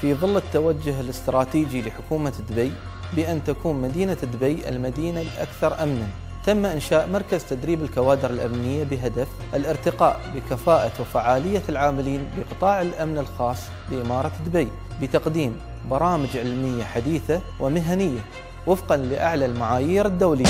في ظل التوجه الاستراتيجي لحكومة دبي بأن تكون مدينة دبي المدينة الأكثر أمناً تم إنشاء مركز تدريب الكوادر الأمنية بهدف الارتقاء بكفاءة وفعالية العاملين بقطاع الأمن الخاص بإمارة دبي بتقديم برامج علمية حديثة ومهنية وفقاً لأعلى المعايير الدولية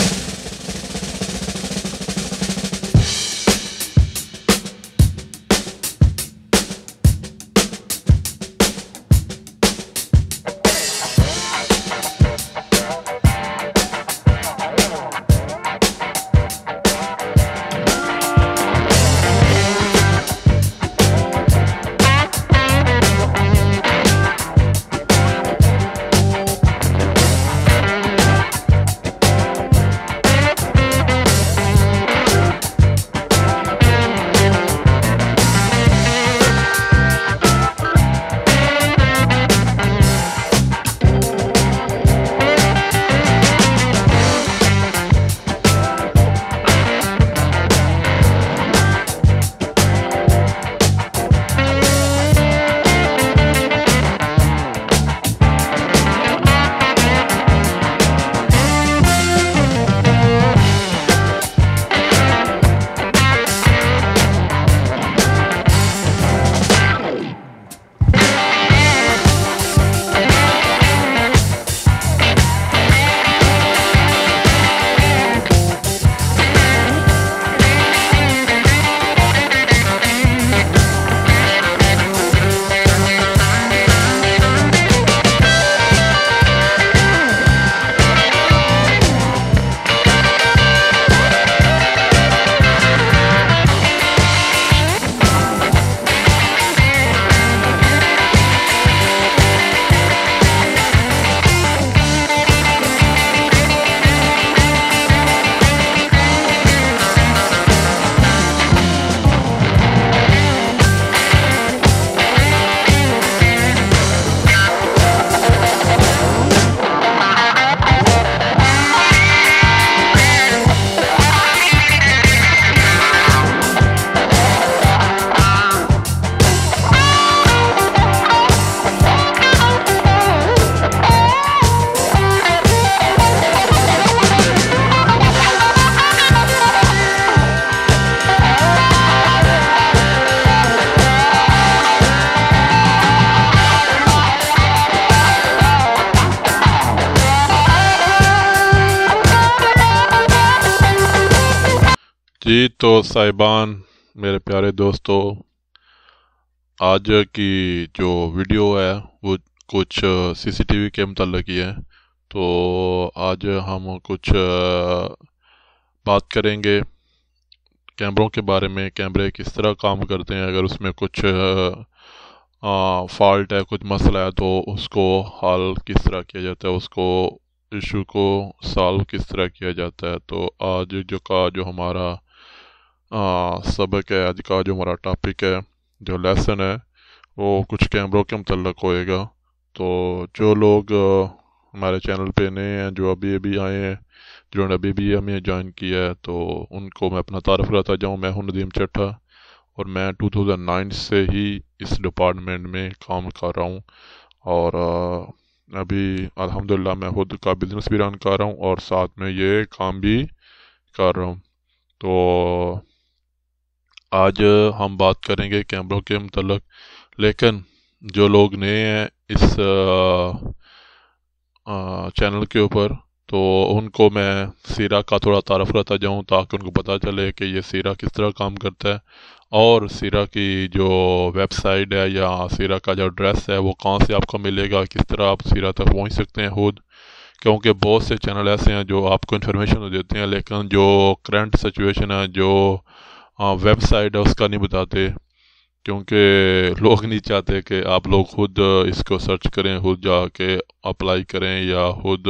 साहिबान मेरे प्यारे दोस्तों आज की जो वीडियो है वो कुछ सीसीटीवी के मतलब ही है तो आज हम कुछ बात करेंगे कैमरों के बारे में कैमरे किस तरह काम करते हैं अगर उसमें कुछ फॉल्ट है कुछ मसला है तो उसको हल किस तरह किया जाता है उसको इशू को सॉल्व किस तरह किया जाता है तो आज जो का जो हमारा सबक है आज का जो हमारा टॉपिक है जो लेसन है वो कुछ कैमरों के मतलब होएगा तो जो लोग हमारे चैनल पे नए हैं जो अभी अभी आए हैं जिन्होंने अभी भी हमें ज्वाइन किया है तो उनको मैं अपना तारफ़ रहता जाऊँ मैं हूँ नदीम चट्ठा और मैं 2009 से ही इस डिपार्टमेंट में काम कर रहा हूँ और अभी अल्हम्दुलिल्लाह मैं खुद का बिज़नेस भी रन कर रहा हूँ और साथ में ये काम भी कर रहा हूँ तो आज हम बात करेंगे कैमरों के मतलब लेकिन जो लोग नए हैं इस आ, आ, चैनल के ऊपर तो उनको मैं सीरा का थोड़ा तारफ़ करता जाऊं ताकि उनको पता चले कि ये सीरा किस तरह काम करता है और सीरा की जो वेबसाइट है या सीरा का जो एड्रेस है वो कहाँ से आपको मिलेगा किस तरह आप सीरा तक पहुंच सकते हैं खुद क्योंकि बहुत से चैनल ऐसे हैं जो आपको इन्फॉर्मेशन तो देते हैं लेकिन जो करंट सिचुएशन है जो वेबसाइट है उसका नहीं बताते क्योंकि लोग नहीं चाहते कि आप लोग खुद इसको सर्च करें खुद जाके अप्लाई करें या खुद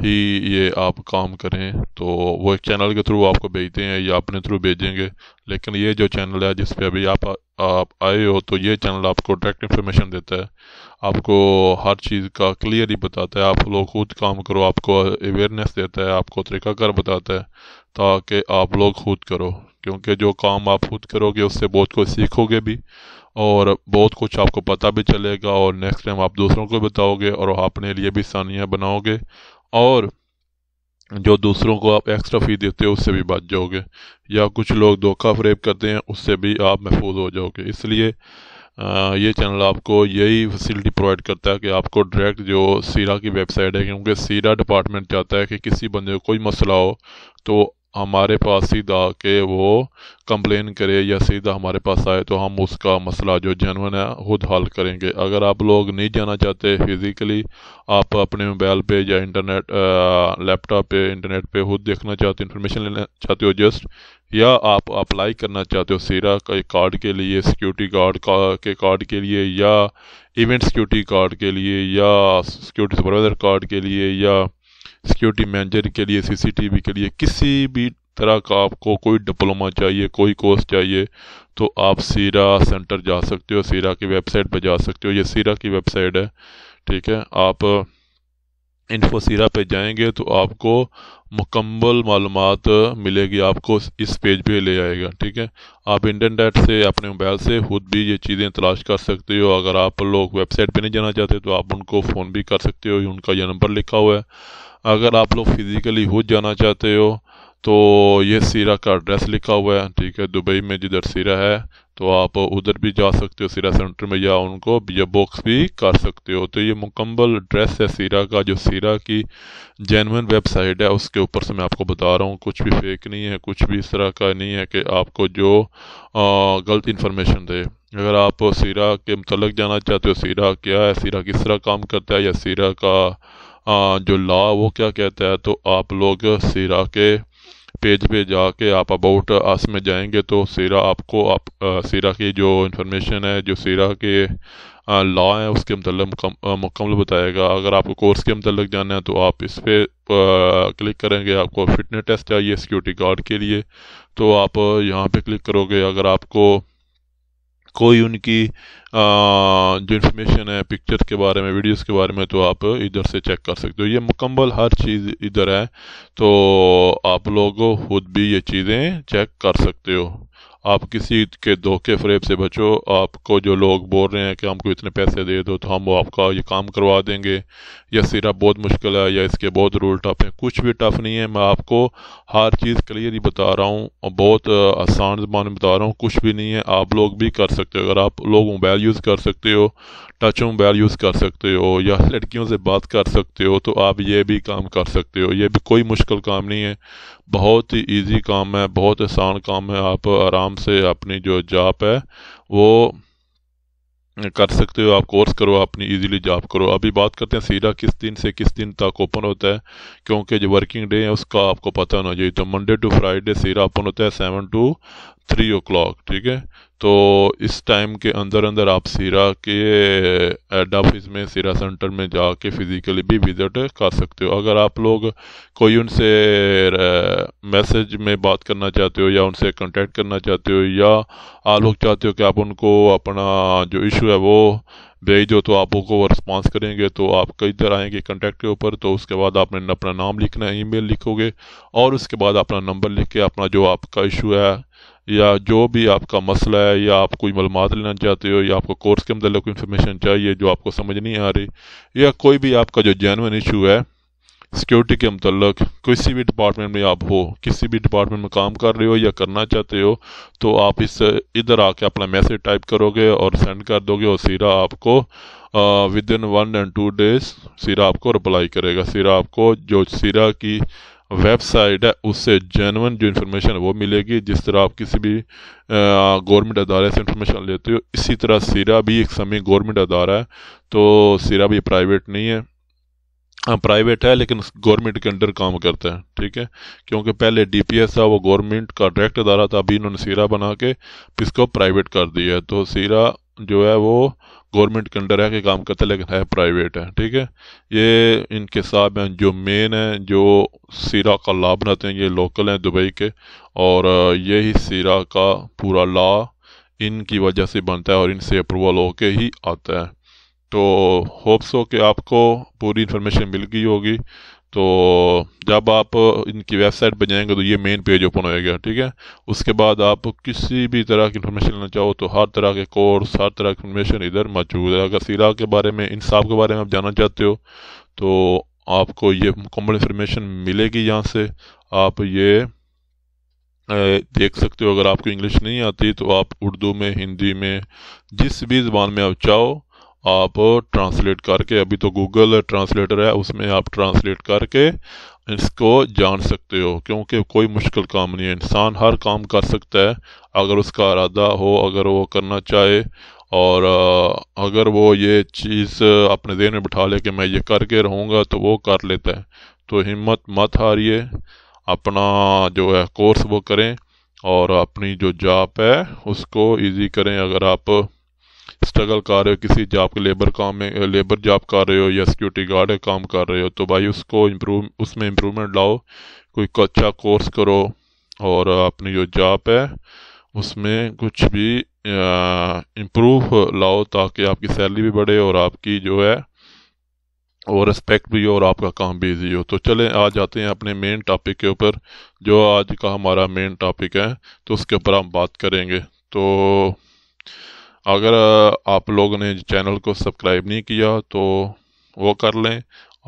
ही ये आप काम करें तो वो एक चैनल के थ्रू आपको भेजते हैं या अपने थ्रू भेजेंगे लेकिन ये जो चैनल है जिस पे अभी आप आप आए हो तो ये चैनल आपको डायरेक्ट इन्फॉर्मेशन देता है आपको हर चीज़ का क्लियर ही बताता है आप लोग खुद काम करो आपको अवेयरनेस देता है आपको तरीकाकार बताता है ताकि आप लोग खुद करो क्योंकि जो काम आप खुद करोगे उससे बहुत कुछ सीखोगे भी और बहुत कुछ आपको पता भी चलेगा और नेक्स्ट टाइम आप दूसरों को बताओगे और अपने लिए भी सानियाँ बनाओगे और जो दूसरों को आप एक्स्ट्रा फ़ी देते हो उससे भी बच जाओगे या कुछ लोग धोखा फ्रेप करते हैं उससे भी आप महफूज हो जाओगे इसलिए ये चैनल आपको यही फैसिलिटी प्रोवाइड करता है कि आपको डायरेक्ट जो सीरा की वेबसाइट है क्योंकि सीरा डिपार्टमेंट चाहता है कि किसी बंदे को कोई मसला हो तो हमारे पास सीधा के वो कंप्लेन करे या सीधा हमारे पास आए तो हम उसका मसला जो जनवन है खुद हल करेंगे अगर आप लोग नहीं जाना चाहते फिज़िकली आप अपने मोबाइल पे या इंटरनेट लैपटॉप पे इंटरनेट पे खुद देखना चाहते हो इन्फॉर्मेशन लेना चाहते हो जस्ट या आप अप्लाई करना चाहते हो सीरा का कार्ड के लिए सिक्योरिटी गार्ड का, के कार्ड के लिए या इवेंट सिक्योरिटी कार्ड के लिए या सिक्योरिटी सुपरवाइज़र कार्ड के लिए या सिक्योरिटी मैनेजर के लिए सीसीटीवी के लिए किसी भी तरह का आपको कोई डिप्लोमा चाहिए कोई कोर्स चाहिए तो आप सीरा सेंटर जा सकते हो सीरा की वेबसाइट पर जा सकते हो ये सीरा की वेबसाइट है ठीक है आप इन्फोसीरा पे जाएंगे तो आपको मुकम्मल मालूम मिलेगी आपको इस पेज पे ले आएगा ठीक है आप इंटरनेट से अपने मोबाइल से खुद भी ये चीज़ें तलाश कर सकते हो अगर आप लोग वेबसाइट पे नहीं जाना चाहते तो आप उनको फ़ोन भी कर सकते हो उनका यह नंबर लिखा हुआ है अगर आप लोग फिज़िकली हुज जाना चाहते हो तो ये सीरा का एड्रेस लिखा हुआ है ठीक है दुबई में जिधर सीरा है तो आप उधर भी जा सकते हो सीरा सेंटर में या उनको या बॉक्स भी कर सकते हो तो ये मुकम्मल ड्रेस है सीरा का जो सीरा की जेनवन वेबसाइट है उसके ऊपर से मैं आपको बता रहा हूँ कुछ भी फेक नहीं है कुछ भी इस तरह का नहीं है कि आपको जो आ, गलत इन्फॉर्मेशन दे अगर आप सीरा के मतलब जाना चाहते हो सीरा क्या है सीरा किस तरह काम करता है या सीरा का हाँ, जो लॉ वो क्या कहता है तो आप लोग सिरा के पेज पे जाके आप अबाउट अस में जाएंगे तो सिरा आपको आप सिरा की जो इंफॉर्मेशन है जो सिरा के लॉ है उसके मतलब मुकम्मल बताएगा अगर आपको कोर्स के मतलब जाना है तो आप इस पर क्लिक करेंगे आपको फिटनेस टेस्ट चाहिए सिक्योरिटी गार्ड के लिए तो आप यहाँ पे क्लिक करोगे अगर आपको कोई उनकी आ, जो इन्फॉर्मेशन है पिक्चर के बारे में वीडियोस के बारे में तो आप इधर से चेक कर सकते हो ये मुकम्मल हर चीज़ इधर है तो आप लोग खुद भी ये चीज़ें चेक कर सकते हो आप किसी के धोखे फरेब से बचो आपको जो लोग बोल रहे हैं कि हमको इतने पैसे दे दो तो हम वो आपका ये काम करवा देंगे या सिरा बहुत मुश्किल है या इसके बहुत रूल टफ हैं कुछ भी टफ नहीं है मैं आपको हर चीज़ क्लियर ही बता रहा हूँ और बहुत आसान जबान बता रहा हूँ कुछ भी नहीं है आप लोग भी कर सकते हो अगर आप लोग मोबाइल यूज़ कर सकते हो टच मोबाइल यूज़ कर सकते हो या लड़कियों से बात कर सकते हो तो आप ये भी काम कर सकते हो ये भी कोई मुश्किल काम नहीं है बहुत ही इजी काम है बहुत आसान काम है आप आराम से अपनी जो जॉब है वो कर सकते हो आप कोर्स करो अपनी इजीली जॉब करो अभी बात करते हैं सीरा किस दिन से किस दिन तक ओपन होता है क्योंकि जो वर्किंग डे है उसका आपको पता होना चाहिए तो Monday to Friday SIRA open होता है सेवन टू थ्री ओ ठीक है तो इस टाइम के अंदर अंदर आप सिरा के हेड ऑफिस में सिरा सेंटर में जाके फिज़िकली भी विज़िट कर सकते हो अगर आप लोग कोई उनसे मैसेज में बात करना चाहते हो या उनसे कांटेक्ट करना चाहते हो या आप लोग चाहते हो कि आप उनको अपना जो इशू है वो भेज दो तो आप उनको रिस्पॉन्स करेंगे तो आप कई तरह आएंगे कंटेक्ट के ऊपर तो उसके बाद आपने अपना नाम लिखना है ई लिखोगे और उसके बाद अपना नंबर लिख के अपना जो आपका इशू है या जो भी आपका मसला है या आप कोई मालूम लेना चाहते हो या आपको कोर्स के मतलब कोई इन्फॉर्मेशन चाहिए जो आपको समझ नहीं आ रही या कोई भी आपका जो जेनवन इशू है सिक्योरिटी के मतलब किसी भी डिपार्टमेंट में आप हो किसी भी डिपार्टमेंट में काम कर रहे हो या करना चाहते हो तो आप इस इधर आके अपना मैसेज टाइप करोगे और सेंड कर दोगे और सीरा आपको within one and two days सीरा आपको रिप्लाई करेगा सीरा आपको जो सीरा की वेबसाइट है उससे जेनवन जो इन्फॉर्मेशन है वो मिलेगी जिस तरह आप किसी भी गवर्नमेंट अदारे से इन्फॉर्मेशन लेते हो इसी तरह सिरा भी एक समय गवर्नमेंट अदारा है तो सिरा भी प्राइवेट नहीं है प्राइवेट हाँ, है लेकिन गवर्नमेंट के अंडर काम करता है ठीक है क्योंकि पहले डीपीएस था वो गवर्नमेंट का डायरेक्ट अदारा था अभी इन्होंने सिरा बना के इसको प्राइवेट कर दिया है तो सिरा जो है वो गवर्नमेंट के अंडर है कि काम करता है लेकिन है प्राइवेट है ठीक है ये इनके साहब हैं जो मेन हैं जो सीरा का ला बनाते हैं ये लोकल हैं दुबई के और यही सीरा का पूरा ला इनकी वजह से बनता है और इनसे अप्रूवल होके ही आता है तो होप्स हो कि आपको पूरी इन्फॉर्मेशन मिल गई होगी तो जब आप इनकी वेबसाइट पर जाएंगे तो ये मेन पेज ओपन होएगा ठीक है उसके बाद आप किसी भी तरह की इन्फॉर्मेशन लेना चाहो तो हर तरह के कोर्स हर तरह की इन्फॉर्मेशन इधर मौजूद है अगर सिरा के बारे में इन साहब के बारे में आप जानना चाहते हो तो आपको ये मुकम्मल इंफॉर्मेशन मिलेगी यहाँ से आप ये देख सकते हो अगर आपको इंग्लिश नहीं आती तो आप उर्दू में हिंदी में जिस भी ज़बान में आप चाहो आप ट्रांसलेट करके अभी तो गूगल ट्रांसलेटर है उसमें आप ट्रांसलेट करके इसको जान सकते हो क्योंकि कोई मुश्किल काम नहीं है इंसान हर काम कर सकता है अगर उसका इरादा हो अगर वो करना चाहे और अगर वो ये चीज़ अपने देन में बिठा ले कि मैं ये करके रहूँगा तो वो कर लेता है तो हिम्मत मत हारिए अपना जो है कोर्स वो करें और अपनी जो जॉब है उसको इजी करें अगर आप स्ट्रगल कर रहे हो किसी जॉब के लेबर काम में लेबर जॉब कर रहे हो या सिक्योरिटी गार्ड का काम कर रहे हो तो भाई उसको इम्प्रूव उसमें इम्प्रूवमेंट लाओ कोई अच्छा कोर्स करो और अपनी जो जॉब है उसमें कुछ भी इम्प्रूव लाओ ताकि आपकी सैलरी भी बढ़े और आपकी जो है और रिस्पेक्ट भी हो और आपका काम भी ईजी हो तो चलें आ जाते हैं अपने मेन टॉपिक के ऊपर जो आज का हमारा मेन टॉपिक है तो उसके ऊपर हम बात करेंगे तो अगर आप लोगों ने चैनल को सब्सक्राइब नहीं किया तो वो कर लें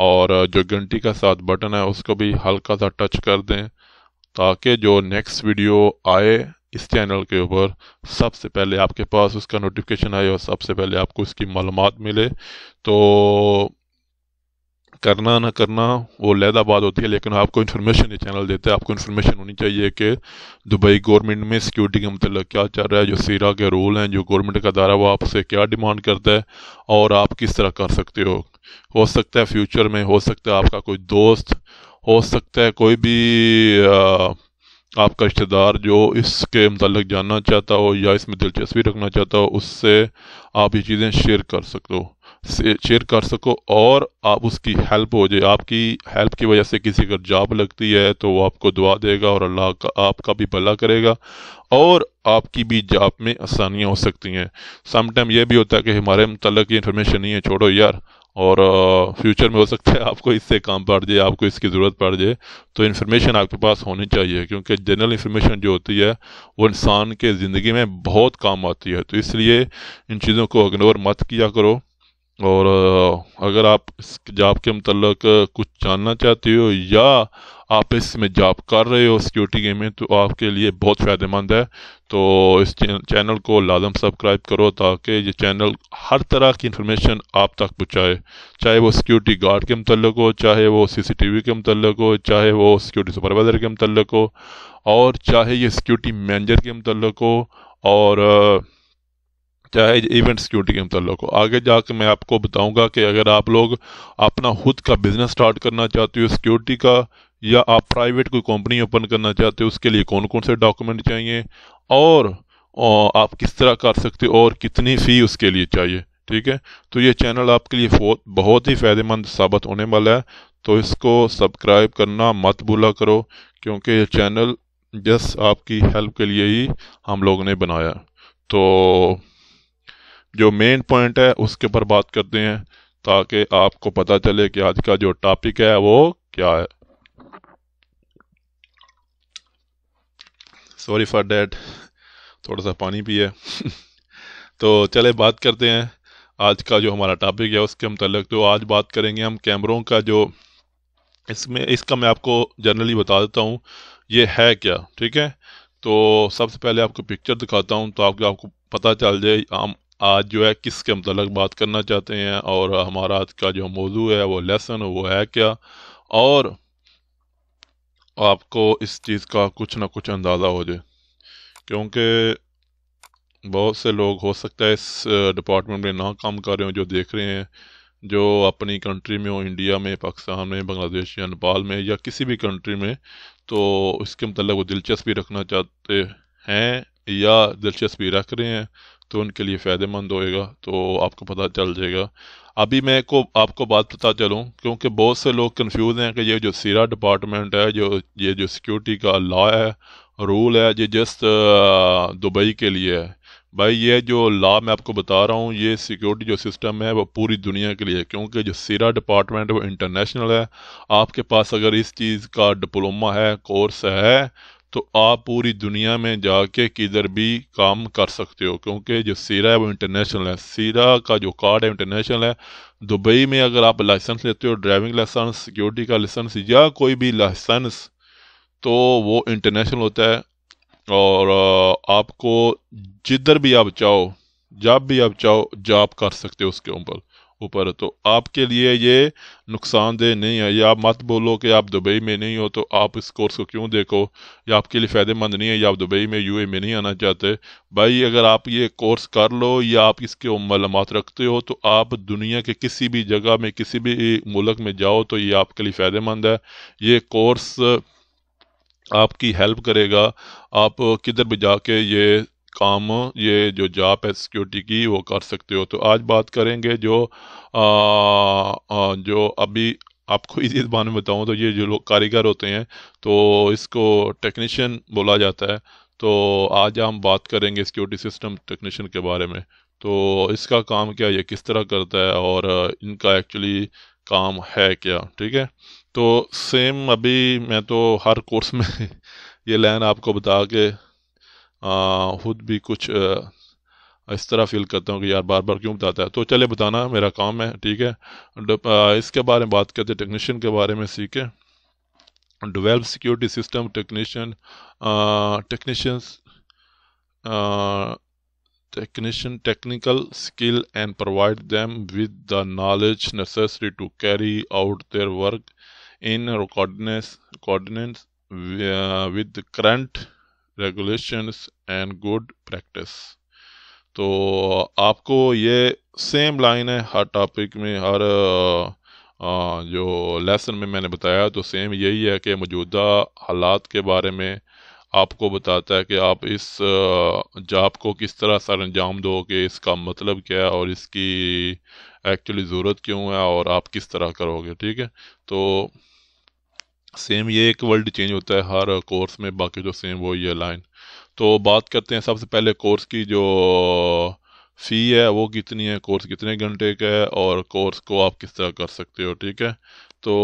और जो घंटी का साथ बटन है उसको भी हल्का सा टच कर दें ताकि जो नेक्स्ट वीडियो आए इस चैनल के ऊपर सबसे पहले आपके पास उसका नोटिफिकेशन आए और सबसे पहले आपको उसकी मालूम मिले तो करना ना करना वो लहदा बात होती है लेकिन आपको इन्फॉर्मेशन ये चैनल देता है आपको इन्फॉर्मेशन होनी चाहिए कि दुबई गवर्नमेंट में सिक्योरिटी के मतलब क्या चल रहा है जो सीरा के रूल हैं जो गवर्नमेंट का दायरा वो आपसे क्या डिमांड करता है और आप किस तरह कर सकते हो हो सकता है फ्यूचर में हो सकता है आपका कोई दोस्त हो सकता है कोई भी आ, आपका रिश्तेदार जो इसके मतलब जानना चाहता हो या इसमें दिलचस्पी रखना चाहता हो उससे आप ये चीज़ें शेयर कर सकते हो शेयर कर सको और आप उसकी हेल्प हो जाए आपकी हेल्प की वजह से किसी अगर जॉब लगती है तो वो आपको दुआ देगा और अल्लाह का आपका भी भला करेगा और आपकी भी जॉब में आसानियाँ हो सकती हैं समटाइम ये भी होता है कि हमारे मतलब की इन्फॉर्मेशन नहीं है छोड़ो यार और फ्यूचर में हो सकता है आपको इससे काम पड़ जाए आपको इसकी ज़रूरत पड़ जाए तो इन्फॉर्मेशन आपके पास होनी चाहिए क्योंकि जनरल इन्फॉर्मेशन जो होती है वो इंसान के ज़िंदगी में बहुत काम आती है तो इसलिए इन चीज़ों को इग्नोर मत किया करो और अगर आप इस जॉब के मतलब कुछ जानना चाहते हो या आप इसमें जॉब कर रहे हो सिक्योरिटी गेम में तो आपके लिए बहुत फ़ायदेमंद है तो इस चैनल को लाजम सब्सक्राइब करो ताकि ये चैनल हर तरह की इंफॉर्मेशन आप तक पहुँचाए चाहे वो सिक्योरिटी गार्ड के मतलब हो चाहे वो सीसीटीवी के मतलब हो चाहे वो सिक्योरिटी सुपरवाइज़र के मतलब हो और चाहे ये सिक्योरिटी मैनेजर के मतलब हो और चाहे इवेंट सिक्योरिटी के मतलब हो आगे कर मैं आपको बताऊंगा कि अगर आप लोग अपना खुद का बिजनेस स्टार्ट करना चाहते हो सिक्योरिटी का या आप प्राइवेट कोई कंपनी ओपन करना चाहते हो उसके लिए कौन कौन से डॉक्यूमेंट चाहिए और आप किस तरह कर सकते हो और कितनी फ़ी उसके लिए चाहिए ठीक है तो ये चैनल आपके लिए बहुत ही फ़ायदेमंद साबित होने वाला है तो इसको सब्सक्राइब करना मत भूला करो क्योंकि ये चैनल जस्ट आपकी हेल्प के लिए ही हम लोगों ने बनाया तो जो मेन पॉइंट है उसके ऊपर बात करते हैं ताकि आपको पता चले कि आज का जो टॉपिक है वो क्या है सॉरी फॉर डैट थोड़ा सा पानी पिए तो चले बात करते हैं आज का जो हमारा टॉपिक है उसके मतलब तो आज बात करेंगे हम कैमरों का जो इसमें इसका मैं आपको जनरली बता देता हूँ ये है क्या ठीक है तो सबसे पहले आपको पिक्चर दिखाता हूँ तो आपको आपको पता चल जाए आम आज जो है किसके मतलब बात करना चाहते हैं और हमारा आज का जो मौजू है वो लेसन वो है क्या और आपको इस चीज़ का कुछ ना कुछ अंदाज़ा हो जाए क्योंकि बहुत से लोग हो सकता है इस डिपार्टमेंट में ना काम कर रहे हो जो देख रहे हैं जो अपनी कंट्री में हो इंडिया में पाकिस्तान में बांग्लादेश या नेपाल में या किसी भी कंट्री में तो इसके मतलब वो दिलचस्पी रखना चाहते हैं या दिलचस्पी रख रहे हैं तो उनके लिए फ़ायदेमंद होएगा तो आपको पता चल जाएगा अभी मैं को आपको बात पता चलूँ क्योंकि बहुत से लोग कंफ्यूज हैं कि ये जो सीरा डिपार्टमेंट है जो ये जो सिक्योरिटी का लॉ है रूल है ये जस्ट दुबई के लिए है भाई ये जो लॉ मैं आपको बता रहा हूँ ये सिक्योरिटी जो सिस्टम है वो पूरी दुनिया के लिए है क्योंकि जो सीरा डिपार्टमेंट है वो इंटरनेशनल है आपके पास अगर इस चीज़ का डिप्लोमा है कोर्स है तो आप पूरी दुनिया में जाके किधर भी काम कर सकते हो क्योंकि जो सीरा है वो इंटरनेशनल है सीरा का जो कार्ड है इंटरनेशनल है दुबई में अगर आप लाइसेंस लेते हो ड्राइविंग लाइसेंस सिक्योरिटी का लाइसेंस या कोई भी लाइसेंस तो वो इंटरनेशनल होता है और आपको जिधर भी आप चाहो जब भी आप चाहो जॉब कर सकते हो उसके ऊपर ऊपर तो आपके लिए ये नुकसानदेह नहीं है या आप मत बोलो कि आप दुबई में नहीं हो तो आप इस कोर्स को क्यों देखो या आपके लिए फ़ायदेमंद नहीं है या आप दुबई में यूए में नहीं आना चाहते भाई अगर आप ये कोर्स कर लो या आप इसके मलम रखते हो तो आप दुनिया के किसी भी जगह में किसी भी मुल्क में जाओ तो ये आपके लिए फ़ायदेमंद है ये कोर्स आपकी हेल्प करेगा आप किधर भी जाके ये काम ये जो जॉब है सिक्योरिटी की वो कर सकते हो तो आज बात करेंगे जो आ, आ, जो अभी आपको इसी जबान में बताऊँ तो ये जो लोग कारीगर होते हैं तो इसको टेक्नीशियन बोला जाता है तो आज हम बात करेंगे सिक्योरिटी सिस्टम टेक्नीशियन के बारे में तो इसका काम क्या ये किस तरह करता है और इनका एक्चुअली काम है क्या ठीक है तो सेम अभी मैं तो हर कोर्स में ये लाइन आपको बता के खुद भी कुछ इस तरह फील करता हूँ कि यार बार बार क्यों बताता है तो चले बताना मेरा काम है ठीक है इसके बारे में बात करते टेक्नीशियन के बारे में सीखे develop security system technician technicians technician technical skill and provide them with the knowledge necessary to carry out their work in accordance with current regulations and good practice तो आपको ये सेम लाइन है हर topic में हर आ, जो lesson में मैंने बताया तो सेम यही है कि मौजूदा हालात के बारे में आपको बताता है कि आप इस जॉब को किस तरह सर अंजाम दो कि इसका मतलब क्या है और इसकी एक्चुअली ज़रूरत क्यों है और आप किस तरह करोगे ठीक है तो सेम ये एक वर्ल्ड चेंज होता है हर कोर्स में बाकी जो सेम वो है लाइन तो बात करते हैं सबसे पहले कोर्स की जो फ़ी है वो कितनी है कोर्स कितने घंटे का है और कोर्स को आप किस तरह कर सकते हो ठीक है तो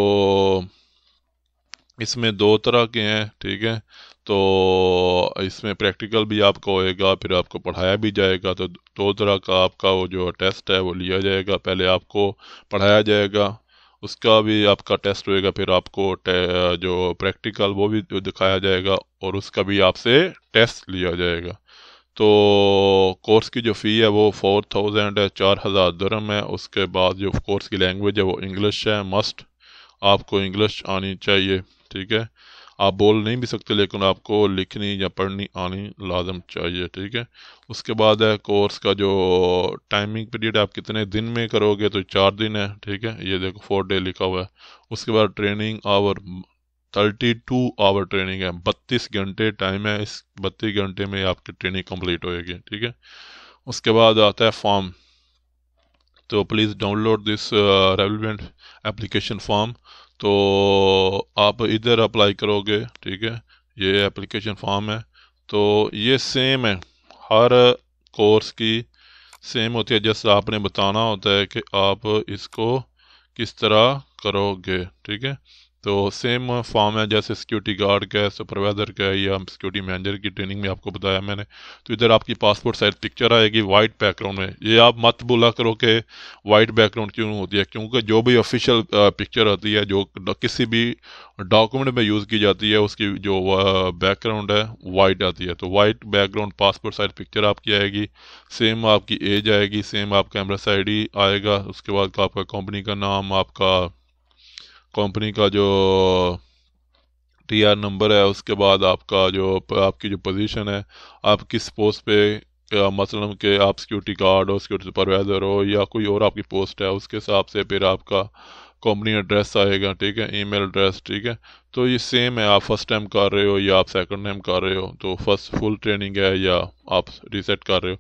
इसमें दो तरह के हैं ठीक है तो इसमें प्रैक्टिकल भी आपका होएगा फिर आपको पढ़ाया भी जाएगा तो दो तरह का आपका वो जो टेस्ट है वो लिया जाएगा पहले आपको पढ़ाया जाएगा उसका भी आपका टेस्ट होएगा फिर आपको जो प्रैक्टिकल वो भी तो दिखाया जाएगा और उसका भी आपसे टेस्ट लिया जाएगा तो कोर्स की जो फ़ी है वो फोर थाउजेंड है चार हज़ार दरम है उसके बाद जो कोर्स की लैंग्वेज है वो इंग्लिश है मस्ट आपको इंग्लिश आनी चाहिए ठीक है आप बोल नहीं भी सकते लेकिन आपको लिखनी या पढ़नी आनी लाजम चाहिए ठीक है उसके बाद है कोर्स का जो टाइमिंग पीरियड आप कितने दिन में करोगे तो चार दिन है ठीक है ये देखो फोर डे लिखा हुआ है उसके बाद training hour thirty two hour training है बत्तीस घंटे टाइम है इस बत्तीस घंटे में आपकी ट्रेनिंग कंप्लीट होएगी ठीक है उसके बाद आता है फॉर्म तो please download this relevant application form तो आप इधर अप्लाई करोगे ठीक है ये एप्लीकेशन फॉर्म है तो ये सेम है हर कोर्स की सेम होती है जैसे आपने बताना होता है कि आप इसको किस तरह करोगे ठीक है तो सेम फॉर्म है जैसे सिक्योरिटी गार्ड का है सुपरवाइज़र का है या सिक्योरिटी मैनेजर की ट्रेनिंग में आपको बताया मैंने तो इधर आपकी पासपोर्ट साइज पिक्चर आएगी वाइट बैकग्राउंड में ये आप मत बोला करो कि वाइट बैकग्राउंड क्यों होती है क्योंकि जो भी ऑफिशियल पिक्चर आती है जो किसी भी डॉक्यूमेंट में यूज़ की जाती है उसकी जो बैकग्राउंड है वाइट आती है तो white background passport size picture आपकी आएगी सेम आपकी एज आएगी सेम आपका एम्ब्रेस आई आएगा उसके बाद आपका कंपनी का नाम आपका कंपनी का जो टी आर नंबर है उसके बाद आपका जो आपकी जो पोजीशन है आप किस पोस्ट पे मसलन मतलब के आप सिक्योरिटी गार्ड हो सिक्योरिटी सुपरवाइज़र हो या कोई और आपकी पोस्ट है उसके हिसाब से फिर आपका कंपनी एड्रेस आएगा ठीक है ईमेल एड्रेस ठीक है तो ये सेम है आप फर्स्ट टाइम कर रहे हो या आप सेकंड टाइम कर रहे हो तो फर्स्ट फुल ट्रेनिंग है या आप रीसेट कर रहे हो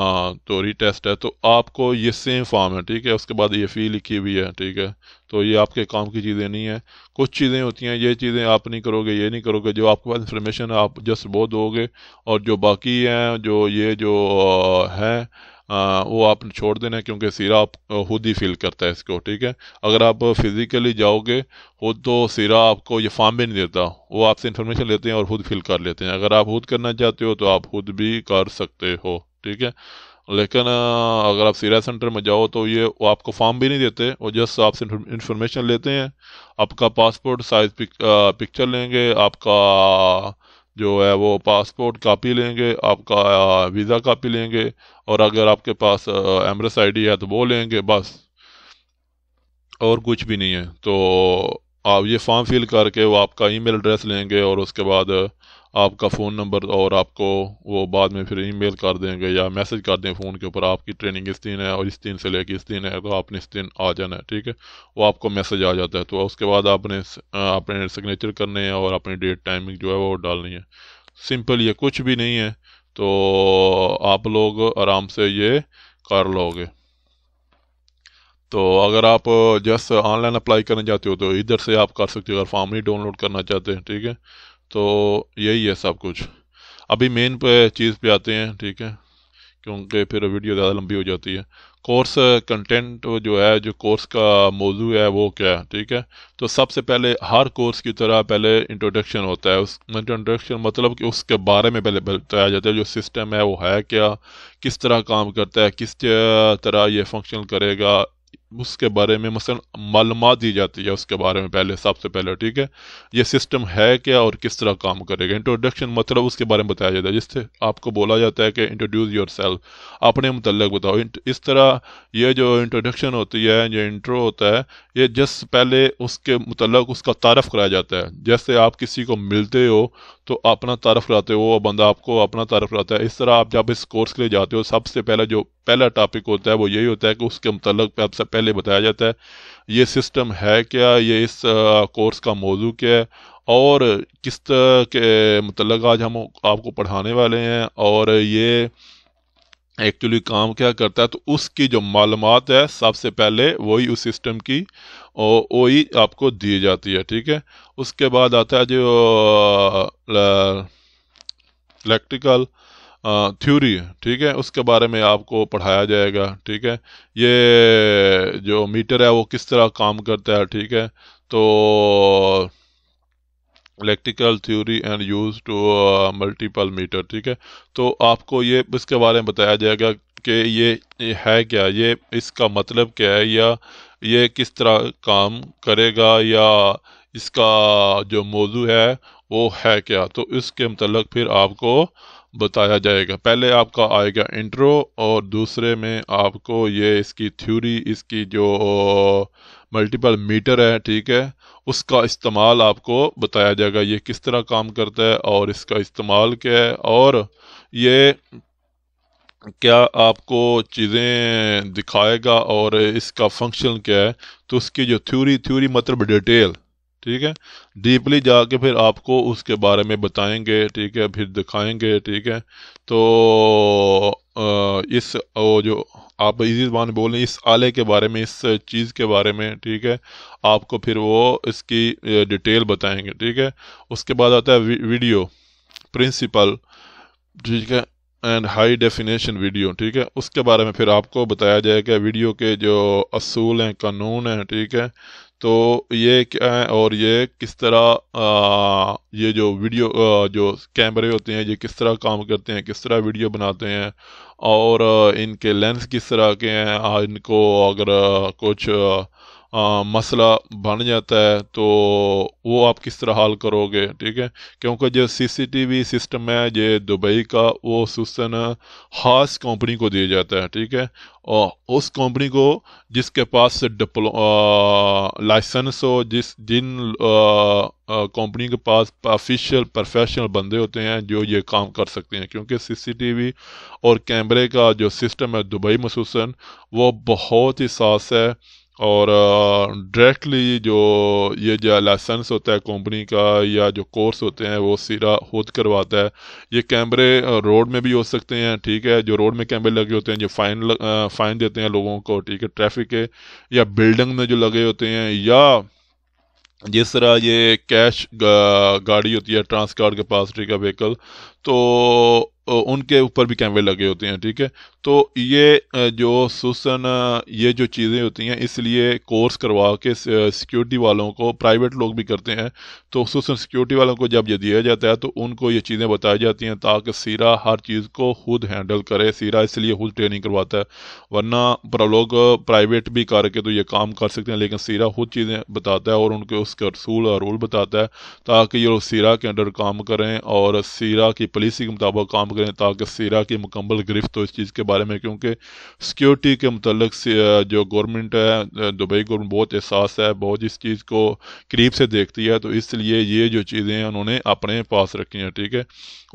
आ, तो रीटेस्ट है तो आपको ये सेम फॉर्म है ठीक है उसके बाद ये फ़ी लिखी हुई है ठीक है तो ये आपके काम की चीज़ें नहीं है कुछ चीज़ें होती हैं ये चीज़ें आप नहीं करोगे ये नहीं करोगे जो आपके पास इंफॉर्मेशन है आप जस्ट वो दोगे और जो बाकी हैं जो ये जो हैं आ, वो आप छोड़ देना क्योंकि सिरा आप खुद ही फील करता है इसको ठीक है अगर आप फिज़िकली जाओगे खुद तो सिरा आपको ये फॉर्म भी नहीं देता वो आपसे इन्फॉर्मेशन लेते हैं और खुद फील कर लेते हैं अगर आप खुद करना चाहते हो तो आप खुद भी कर सकते हो ठीक है लेकिन अगर आप सिरा सेंटर में जाओ तो ये वो आपको फॉर्म भी नहीं देते वो जस्ट आपसे इन्फॉर्मेशन लेते हैं आपका पासपोर्ट साइज पिक, पिक्चर लेंगे आपका जो है वो पासपोर्ट कापी लेंगे आपका वीज़ा कापी लेंगे और अगर आपके पास एमरस आईडी है तो वो लेंगे बस और कुछ भी नहीं है तो आप ये फॉर्म फिल करके वो आपका ईमेल एड्रेस लेंगे और उसके बाद आपका फ़ोन नंबर और आपको वो बाद में फिर ईमेल कर देंगे या मैसेज कर दें फ़ोन के ऊपर आपकी ट्रेनिंग इस दिन है और इस दिन से लेके इस दिन है तो आपने इस दिन आ जाना है ठीक है वो आपको मैसेज आ जाता है तो उसके बाद आपने अपने सिग्नेचर करने हैं और अपनी डेट टाइमिंग जो है वो डालनी है सिंपल ये कुछ भी नहीं है तो आप लोग आराम से ये कर लोगे तो अगर आप जस्ट ऑनलाइन अप्लाई करना चाहते हो तो इधर से आप कर सकते हो अगर फॉर्म ही डाउनलोड करना चाहते हैं ठीक है तो यही है सब कुछ अभी मेन पे चीज़ पे आते हैं ठीक है क्योंकि फिर वीडियो ज़्यादा लंबी हो जाती है कोर्स कंटेंट जो है जो कोर्स का मौजू है वो क्या है ठीक है तो सबसे पहले हर कोर्स की तरह पहले इंट्रोडक्शन होता है उस इंट्रोडक्शन मतलब कि उसके बारे में पहले बताया जाता है जो सिस्टम है वो है क्या किस तरह काम करता है किस तरह ये फंक्शन करेगा उसके बारे में मसल मालूम दी जाती है उसके बारे में पहले सबसे पहले ठीक है ये सिस्टम है क्या और किस तरह काम करेगा इंट्रोडक्शन मतलब उसके बारे में बताया जाता है जिससे आपको बोला जाता है कि इंट्रोड्यूस योर सेल्फ अपने मतलब बताओ इस तरह ये जो इंट्रोडक्शन होती है जो इंट्रो होता है ये जस्ट पहले उसके मतलब उसका तारफ़ कराया जाता है जैसे आप किसी को मिलते हो तो अपना तारफ़ कराते हो बंदा आपको अपना तारफ़ कराता है इस तरह आप जब इस कोर्स के लिए जाते हो सबसे पहले जो पहला टॉपिक होता है वो यही होता है कि उसके मतलब आपसे पहले बताया जाता है ये सिस्टम है क्या ये इस कोर्स का मौजू क्या है और किस तरह के मतलब आज हम आपको पढ़ाने वाले हैं और ये एक्चुअली काम क्या करता है तो उसकी जो मालूम है सबसे पहले वही उस सिस्टम की और वही आपको दी जाती है ठीक है उसके बाद आता है जो इलेक्ट्रिकल थ्योरी ठीक है उसके बारे में आपको पढ़ाया जाएगा ठीक है ये जो मीटर है वो किस तरह काम करता है ठीक है तो electrical theory and use to multiple meter ठीक है तो आपको ये इसके बारे में बताया जाएगा कि ये, ये है क्या ये इसका मतलब क्या है या ये किस तरह काम करेगा या इसका जो मौजू है वो है क्या तो इसके मतलब फिर आपको बताया जाएगा पहले आपका आएगा इंट्रो और दूसरे में आपको ये इसकी थ्योरी इसकी जो मल्टीपल मीटर है ठीक है उसका इस्तेमाल आपको बताया जाएगा ये किस तरह काम करता है और इसका इस्तेमाल क्या है और ये क्या आपको चीज़ें दिखाएगा और इसका फंक्शन क्या है तो उसकी जो थ्योरी थ्योरी मतलब डिटेल ठीक है डीपली जाके फिर आपको उसके बारे में बताएंगे ठीक है फिर दिखाएंगे ठीक है तो इस वो जो आप इसी जबान बोल इस आले के बारे में इस चीज़ के बारे में ठीक है आपको फिर वो इसकी डिटेल बताएंगे ठीक है उसके बाद आता है वी, वीडियो प्रिंसिपल ठीक है एंड हाई डेफिनेशन वीडियो ठीक है उसके बारे में फिर आपको बताया जाएगा वीडियो के जो असूल हैं कानून हैं ठीक है तो ये क्या है और ये किस तरह आ, ये जो वीडियो आ, जो कैमरे होते हैं ये किस तरह काम करते हैं किस तरह वीडियो बनाते हैं और इनके लेंस किस तरह के हैं इनको अगर कुछ आ, आ, मसला बन जाता है तो वो आप किस तरह हल करोगे ठीक है क्योंकि जो सीसीटीवी सिस्टम है ये दुबई का वो सूसन खास कंपनी को दिया जाता है ठीक है और उस कंपनी को जिसके पास डिप्लो लाइसेंस हो जिस जिन कंपनी के पास ऑफिशियल प्रोफेशनल बंदे होते हैं जो ये काम कर सकते हैं क्योंकि सीसीटीवी और कैमरे का जो सिस्टम है दुबई मसूसन वो बहुत ही सास है और डायरेक्टली जो ये जो लाइसेंस होता है कंपनी का या जो कोर्स होते हैं वो सीधा खुद करवाता है ये कैमरे रोड में भी हो सकते हैं ठीक है जो रोड में कैमरे लगे होते हैं जो फाइन फाइन देते हैं लोगों को ठीक है ट्रैफिक के या बिल्डिंग में जो लगे होते हैं या जिस तरह ये कैश गा, गाड़ी होती है ट्रांसकार्ड के पास ठीक है व्हीकल तो उनके ऊपर भी कैमरे लगे होते हैं ठीक है तो ये जो सुसन ये जो चीज़ें होती हैं इसलिए कोर्स करवा के सिक्योरिटी वालों को प्राइवेट लोग भी करते हैं तो सुसन सिक्योरिटी वालों को जब ये दिया जाता है तो उनको ये चीज़ें बताई जाती हैं ताकि सीरा हर चीज़ को खुद हैंडल करे सीरा इसलिए खुद ट्रेनिंग करवाता है वरना लोग प्राइवेट भी करके तो ये काम कर सकते हैं लेकिन सीरा खुद चीज़ें बताता है और उनके उसके रसूल और रूल बताता है ताकि ये लोग सीरा के अंडर काम करें और सीरा की पॉलिसी के मुताबिक काम करें ताकि सीरा की मुकम्मल गिरफ्त हो इस चीज़ के बारे में क्योंकि सिक्योरिटी के मतलब से जो गवर्नमेंट है दुबई गवर्नमेंट बहुत एहसास है बहुत इस चीज़ को करीब से देखती है तो इसलिए ये जो चीज़ें हैं उन्होंने अपने पास रखी हैं ठीक है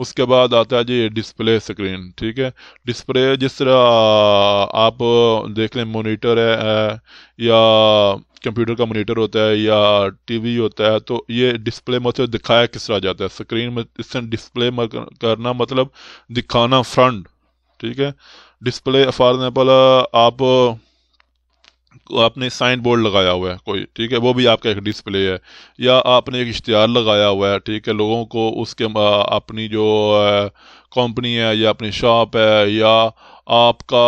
उसके बाद आता है जी डिस्प्ले स्क्रीन ठीक है डिस्प्ले जिस तरह आप देख लें मोनीटर है या कंप्यूटर का मोनीटर होता है या टीवी होता है तो ये डिस्प्ले मतलब दिखाया किस तरह जाता है स्क्रीन में इससे डिस्प्ले करना मतलब दिखाना फ्रंट ठीक है डिस्प्ले फॉर एग्जाम्पल आप आपने साइन बोर्ड लगाया हुआ है कोई ठीक है वो भी आपका एक डिस्प्ले है या आपने एक इश्तहार लगाया हुआ है ठीक है लोगों को उसके अपनी जो कंपनी है या अपनी शॉप है या आपका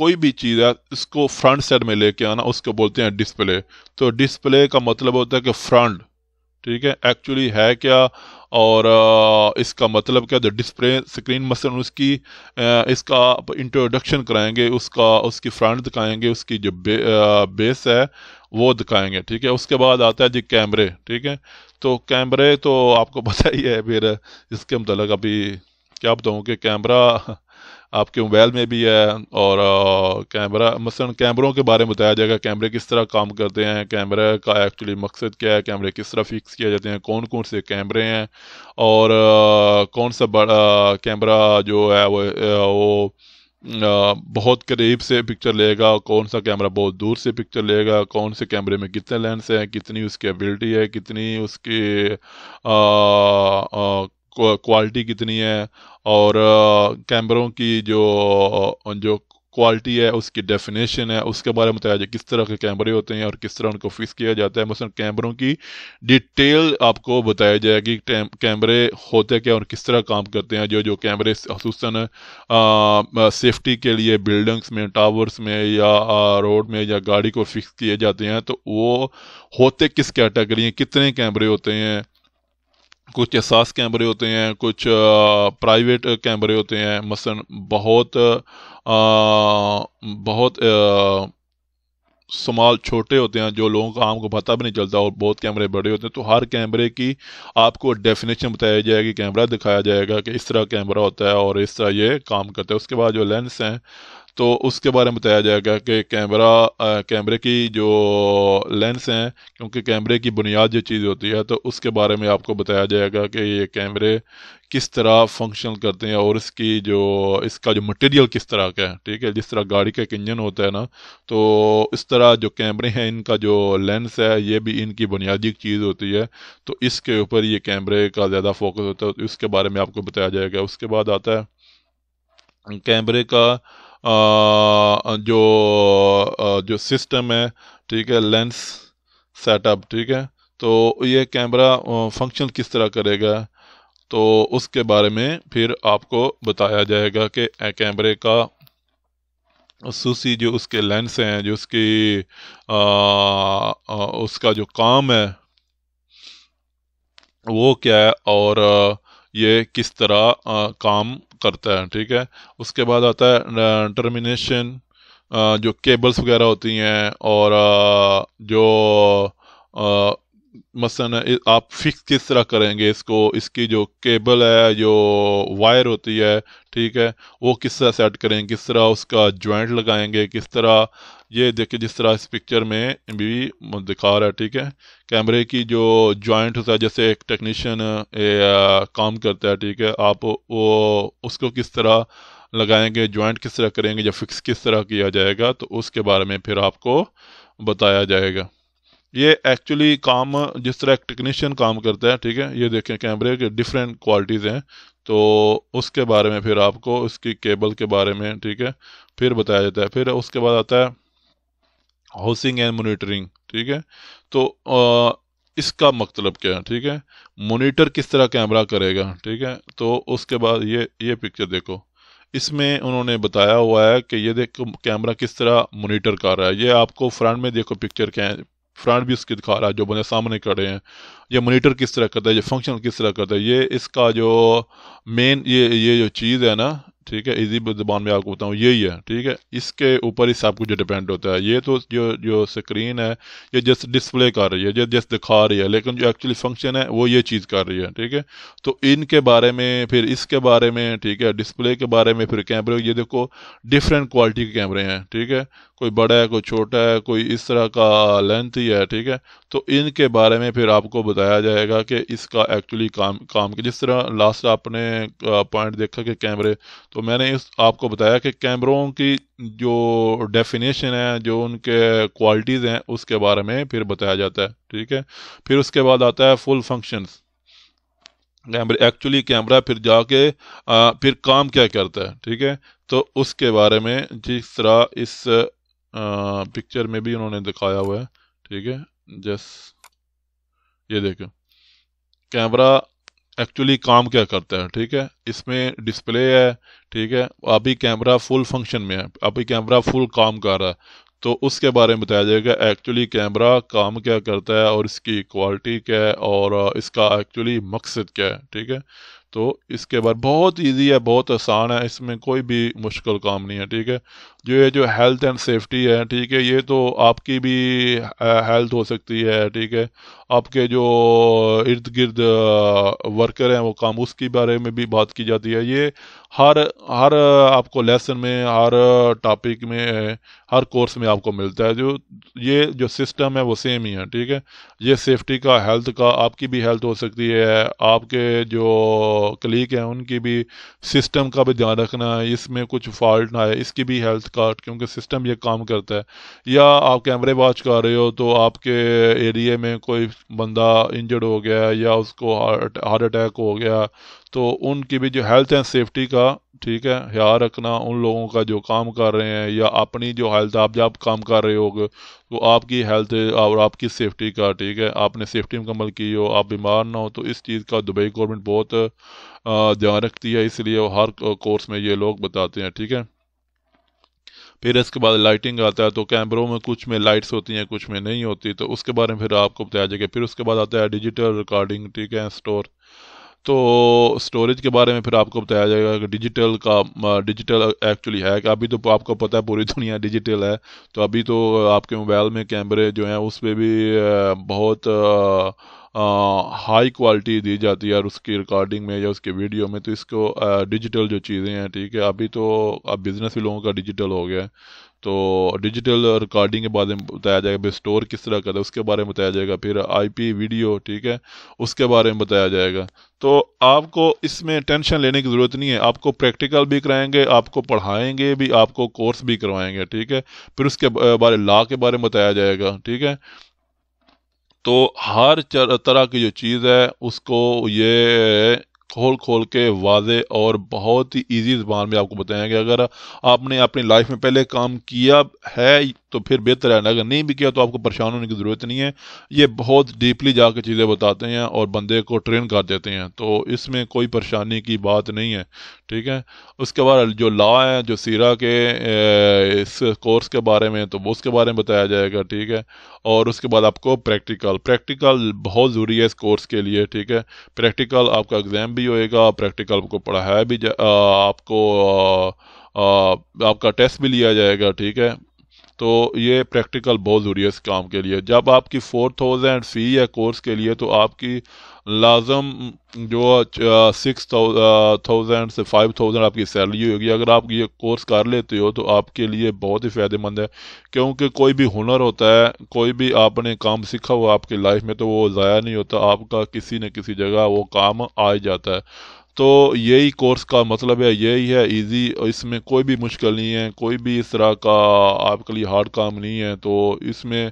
कोई भी चीज़ है इसको फ्रंट साइड में लेके आना उसको बोलते हैं डिस्प्ले तो डिस्प्ले का मतलब होता है कि फ्रंट ठीक है एक्चुअली है क्या और इसका मतलब क्या डिस्प्ले स्क्रीन मसलन उसकी इसका इंट्रोडक्शन कराएंगे उसका उसकी फ्रंट दिखाएंगे उसकी जो बे, बेस है वो दिखाएंगे ठीक है उसके बाद आता है जी कैमरे ठीक है तो कैमरे तो आपको पता ही है फिर इसके मतलब अभी क्या बताऊँ कि कैमरा आपके मोबाइल में भी है और कैमरा मसलन कैमरों के बारे में बताया जाएगा कैमरे किस तरह काम करते हैं कैमरा का एक्चुअली मकसद क्या है कैमरे किस तरह फ़िक्स किए जाते हैं कौन कौन से कैमरे हैं और आ, कौन सा बड़ा कैमरा जो है वो वो आ, बहुत करीब से पिक्चर लेगा कौन सा कैमरा बहुत दूर से पिक्चर लेगा कौन से कैमरे में कितने लेंस हैं कितनी उसकी एबिलिटी है कितनी उसकी आ, क्वालिटी कितनी है और कैमरों की जो जो क्वालिटी है उसकी डेफिनेशन है उसके बारे में बताया जाए किस तरह के कैमरे होते हैं और किस तरह उनको फिक्स किया जाता है मसलन कैमरों की डिटेल आपको बताया जाए कि कैमरे होते क्या और किस तरह काम करते हैं जो जो कैमरे खसूस सेफ्टी के लिए बिल्डिंग्स में टावर्स में या रोड में या गाड़ी को फिक्स किए जाते हैं तो वो होते किस कैटेगरी हैं कितने कैमरे होते हैं कुछ एहसास कैमरे होते हैं कुछ प्राइवेट कैमरे होते हैं मसलन बहुत आ, बहुत आ, समाल छोटे होते हैं जो लोगों का आम को पता भी नहीं चलता और बहुत कैमरे बड़े होते हैं तो हर कैमरे की आपको डेफिनेशन बताई जाएगी कैमरा दिखाया जाएगा कि इस तरह कैमरा होता है और इस तरह ये काम करता है उसके बाद जो लेंस हैं तो उसके बारे में बताया जाएगा कि कैमरा कैमरे की जो लेंस हैं क्योंकि कैमरे की बुनियाद जो चीज़ होती है तो उसके बारे में आपको बताया जाएगा कि ये कैमरे किस तरह फंक्शन करते हैं और इसकी जो इसका जो मटेरियल किस तरह का है ठीक है जिस तरह गाड़ी का एक इंजन होता है ना तो इस तरह जो कैमरे हैं इनका जो लेंस है ये भी इनकी बुनियादी चीज़ होती है तो इसके ऊपर ये कैमरे का ज़्यादा फोकस होता है उसके तो बारे में आपको बताया जाएगा उसके बाद आता है कैमरे का जो जो सिस्टम है ठीक है लेंस सेटअप ठीक है तो ये कैमरा फंक्शन किस तरह करेगा तो उसके बारे में फिर आपको बताया जाएगा कि कैमरे का सूसी जो उसके लेंस हैं जो उसकी आ, आ, उसका जो काम है वो क्या है और ये किस तरह आ, काम करता है ठीक है उसके बाद आता है टर्मिनेशन जो केबल्स वगैरह होती हैं और आ, जो आ, मसलन आप फिक्स किस तरह करेंगे इसको इसकी जो केबल है जो वायर होती है ठीक है वो किस तरह सेट करेंगे किस तरह उसका जॉइंट लगाएंगे किस तरह ये देखिए जिस तरह इस पिक्चर में भी दिखा रहा है ठीक है कैमरे की जो जॉइंट होता है जैसे एक टेक्नीशियन काम करता है ठीक है आप वो उसको किस तरह लगाएंगे जॉइंट किस तरह करेंगे या फिक्स किस तरह किया जाएगा तो उसके बारे में फिर आपको बताया जाएगा ये एक्चुअली काम जिस तरह एक टेक्नीशियन काम करता है ठीक है ये देखें कैमरे के डिफरेंट क्वालिटीज़ हैं तो उसके बारे में फिर आपको उसकी केबल के बारे में ठीक है फिर बताया जाता है फिर उसके बाद आता है हाउसिंग एंड मोनिटरिंग ठीक है तो आ, इसका मतलब क्या है ठीक है मोनिटर किस तरह कैमरा करेगा ठीक है तो उसके बाद ये ये पिक्चर देखो इसमें उन्होंने बताया हुआ है कि ये देखो कैमरा किस तरह मोनिटर कर रहा है ये आपको फ्रंट में देखो पिक्चर क्या है फ्रंट भी उसकी दिखा रहा है जो बंदे सामने खड़े हैं ये मोनीटर किस तरह करता है ये फंक्शन किस तरह करता है ये इसका जो मेन ये ये जो चीज़ है ना ठीक है इजी जबान में आपको बताऊँ यही है ठीक है इसके ऊपर ही सब कुछ डिपेंड होता है ये तो जो जो स्क्रीन है ये जस्ट डिस्प्ले कर रही है ये जस्ट दिखा रही है लेकिन जो एक्चुअली फंक्शन है वो ये चीज़ कर रही है ठीक है तो इनके बारे में फिर इसके बारे में ठीक है डिस्प्ले के बारे में फिर कैमरे ये देखो डिफरेंट क्वालिटी के कैमरे हैं ठीक है कोई बड़ा है कोई छोटा है कोई इस तरह का लेंथ ही है ठीक है तो इनके बारे में फिर आपको बताया जाएगा कि इसका एक्चुअली काम काम जिस तरह लास्ट आपने पॉइंट देखा कि कैमरे तो मैंने इस आपको बताया कि कैमरों की जो डेफिनेशन है जो उनके क्वालिटीज़ हैं उसके बारे में फिर बताया जाता है ठीक है फिर उसके बाद आता है फुल फंक्शंस कैमरे एक्चुअली कैमरा फिर जाके आ, फिर काम क्या करता है ठीक है तो उसके बारे में जिस तरह इस पिक्चर में भी उन्होंने दिखाया हुआ है ठीक है जस ये देखें कैमरा एक्चुअली काम क्या करता है ठीक है इसमें डिस्प्ले है ठीक है अभी कैमरा फुल फंक्शन में है अभी कैमरा फुल काम कर रहा है तो उसके बारे में बताया जाएगा एक्चुअली कैमरा काम क्या करता है और इसकी क्वालिटी क्या है और इसका एक्चुअली मकसद क्या है ठीक है तो इसके बाद बहुत इजी है बहुत आसान है इसमें कोई भी मुश्किल काम नहीं है ठीक है जो ये जो हेल्थ एंड सेफ्टी है ठीक है ये तो आपकी भी हेल्थ हो सकती है ठीक है आपके जो इर्द गिर्द वर्कर हैं वो काम उसके बारे में भी बात की जाती है ये हर हर आपको लेसन में हर टॉपिक में हर कोर्स में आपको मिलता है जो ये जो सिस्टम है वो सेम ही है ठीक है ये सेफ्टी का हेल्थ का आपकी भी हेल्थ हो सकती है आपके जो क्लीक हैं उनकी भी सिस्टम का भी ध्यान रखना है इसमें कुछ फॉल्ट ना है इसकी भी हेल्थ कार्ड क्योंकि सिस्टम ये काम करता है या आप कैमरे वॉच कर रहे हो तो आपके एरिए में कोई बंदा इंजर्ड हो गया या उसको हार्ट हार्ट अटैक हो गया तो उनकी भी जो हेल्थ एंड सेफ्टी का ठीक है ख्याल रखना उन लोगों का जो काम कर रहे हैं या अपनी जो हेल्थ आप जब काम कर रहे हो तो आपकी हेल्थ और आपकी सेफ्टी का ठीक है आपने सेफ्टी मुकम्मल की हो आप बीमार ना हो तो इस चीज़ का दुबई गवर्नमेंट बहुत ध्यान रखती है इसलिए हर कोर्स में ये लोग बताते हैं ठीक है फिर इसके बाद लाइटिंग आता है तो कैमरों में कुछ में लाइट्स होती हैं कुछ में नहीं होती तो उसके बारे में फिर आपको बताया जाएगा फिर उसके बाद आता है डिजिटल रिकॉर्डिंग ठीक है स्टोर तो स्टोरेज के बारे में फिर आपको बताया जाएगा कि डिजिटल का डिजिटल एक्चुअली है कि अभी तो आपको पता है पूरी दुनिया डिजिटल है तो अभी तो आपके मोबाइल में कैमरे जो हैं उस पर भी बहुत आ, हाई क्वालिटी दी जाती है और उसकी रिकॉर्डिंग में या उसके वीडियो में तो इसको डिजिटल जो चीज़ें हैं ठीक है अभी तो अब बिज़नेस भी लोगों का डिजिटल हो गया है तो डिजिटल रिकॉर्डिंग के बारे में बताया जाएगा स्टोर किस तरह करें उसके बारे में बताया जाएगा फिर आईपी वीडियो ठीक है उसके बारे में बताया जाएगा तो आपको इसमें टेंशन लेने की ज़रूरत नहीं है आपको प्रैक्टिकल भी कराएंगे आपको पढ़ाएंगे भी आपको कोर्स भी करवाएंगे ठीक है फिर उसके बारे लॉ के बारे में बताया जाएगा ठीक है तो हर तरह की जो चीज़ है उसको ये खोल खोल के वाजे और बहुत ही इजी ज़बान में आपको बताएंगे अगर आपने अपनी लाइफ में पहले काम किया है तो फिर बेहतर है अगर नहीं भी किया तो आपको परेशान होने की ज़रूरत नहीं है ये बहुत डीपली जाके चीज़ें बताते हैं और बंदे को ट्रेन कर देते हैं तो इसमें कोई परेशानी की बात नहीं है ठीक है उसके बाद जो लॉ है जो सीरा के इस कोर्स के बारे में तो वो उसके बारे में बताया जाएगा ठीक है और उसके बाद आपको प्रैक्टिकल प्रैक्टिकल बहुत ज़रूरी है इस कोर्स के लिए ठीक है प्रैक्टिकल आपका एग्ज़ाम भी होएगा प्रैक्टिकल आपको पढ़ाया भी आपको आपका टेस्ट भी लिया जाएगा ठीक है तो ये प्रैक्टिकल बहुत ज़रूरी है इस काम के लिए जब आपकी फोर थाउजेंड फी है कोर्स के लिए तो आपकी लाजम जो सिक्स थाउजेंड से फाइव थाउजेंड आपकी सैलरी होगी अगर आप ये कोर्स कर लेते हो तो आपके लिए बहुत ही फ़ायदेमंद है क्योंकि कोई भी हुनर होता है कोई भी आपने काम सीखा हुआ आपकी लाइफ में तो वो ज़ाया नहीं होता आपका किसी न किसी जगह वो काम आ जाता है तो यही कोर्स का मतलब है यही है इजी इसमें कोई भी मुश्किल नहीं है कोई भी इस तरह का आपके लिए हार्ड काम नहीं है तो इसमें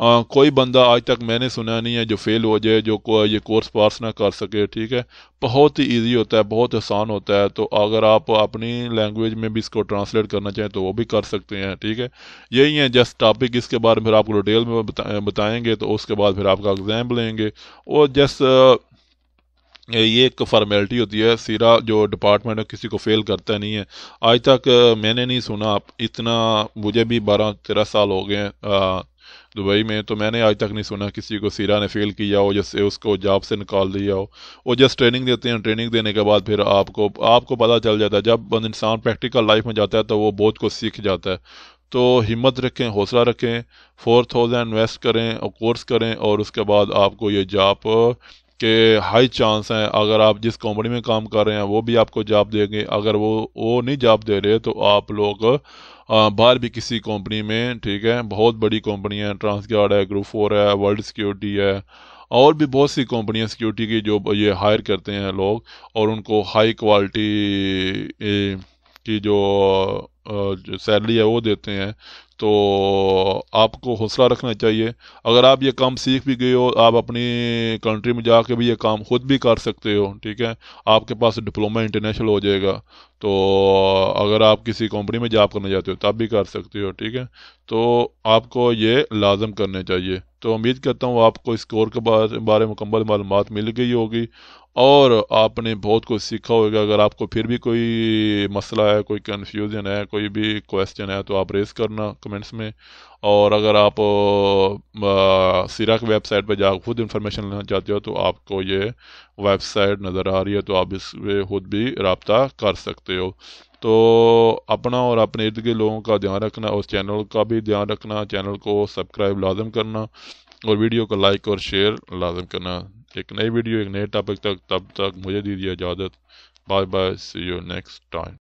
आ, कोई बंदा आज तक मैंने सुना नहीं है जो फेल हो जाए जो को, ये कोर्स पास ना कर सके ठीक है बहुत ही इजी होता है बहुत आसान होता है तो अगर आप अपनी लैंग्वेज में भी इसको ट्रांसलेट करना चाहें तो वो भी कर सकते हैं ठीक है यही है जस्ट टॉपिक इसके बारे में फिर आपको डिटेल में बता, बताएंगे तो उसके बाद फिर आपका एग्ज़ाम लेंगे और जस्ट ये एक फॉर्मेलिटी तो होती है सिरा जो डिपार्टमेंट है किसी को फेल करता नहीं है आज तक मैंने नहीं सुना इतना मुझे भी बारह तेरह साल हो गए हैं दुबई में तो मैंने आज तक नहीं सुना किसी को सिरा ने फेल किया हो जैसे उसको जॉब से निकाल दिया हो वो जस्ट ट्रेनिंग देते हैं ट्रेनिंग देने के बाद फिर आपको आपको पता चल जाता है जब इंसान प्रैक्टिकल लाइफ में जाता है तो वो बहुत कुछ सीख जाता है तो हिम्मत रखें हौसला रखें फोर थाउजेंड इन्वेस्ट करें और कोर्स करें और उसके बाद आपको ये जॉब के हाई चांस हैं अगर आप जिस कंपनी में काम कर रहे हैं वो भी आपको जॉब देंगे अगर वो वो नहीं जॉब दे रहे तो आप लोग बाहर भी किसी कंपनी में ठीक है बहुत बड़ी कंपनी है ट्रांसगार्ड है ग्रुप फोर है वर्ल्ड सिक्योरिटी है और भी बहुत सी कंपनियां सिक्योरिटी की जो ये हायर करते हैं लोग और उनको हाई क्वालिटी की जो सैलरी है वो देते हैं तो आपको हौसला रखना चाहिए अगर आप ये काम सीख भी गए हो आप अपनी कंट्री में जाके भी ये काम खुद भी कर सकते हो ठीक है आपके पास डिप्लोमा इंटरनेशनल हो जाएगा तो अगर आप किसी कंपनी में जॉब करना चाहते हो तब भी कर सकते हो ठीक है तो आपको ये लाजम करने चाहिए तो उम्मीद करता हूँ आपको इस कोर के बारे में मुकम्मल मालूम मिल गई होगी और आपने बहुत कुछ सीखा होगा अगर आपको फिर भी कोई मसला है कोई कन्फ्यूज़न है कोई भी क्वेश्चन है तो आप रेस करना कमेंट्स में और अगर आप सिरा वेबसाइट पर जा खुद इंफॉर्मेशन लेना चाहते हो तो आपको ये वेबसाइट नज़र आ रही है तो आप इस पर खुद भी रबता कर सकते हो तो अपना और अपने इर्द गिर्द लोगों का ध्यान रखना और चैनल का भी ध्यान रखना चैनल को सब्सक्राइब लाजम करना और वीडियो को लाइक और शेयर लाजम करना एक नई वीडियो एक नए टॉपिक तक तब तक मुझे दीजिए इजाज़त bye bye see you next time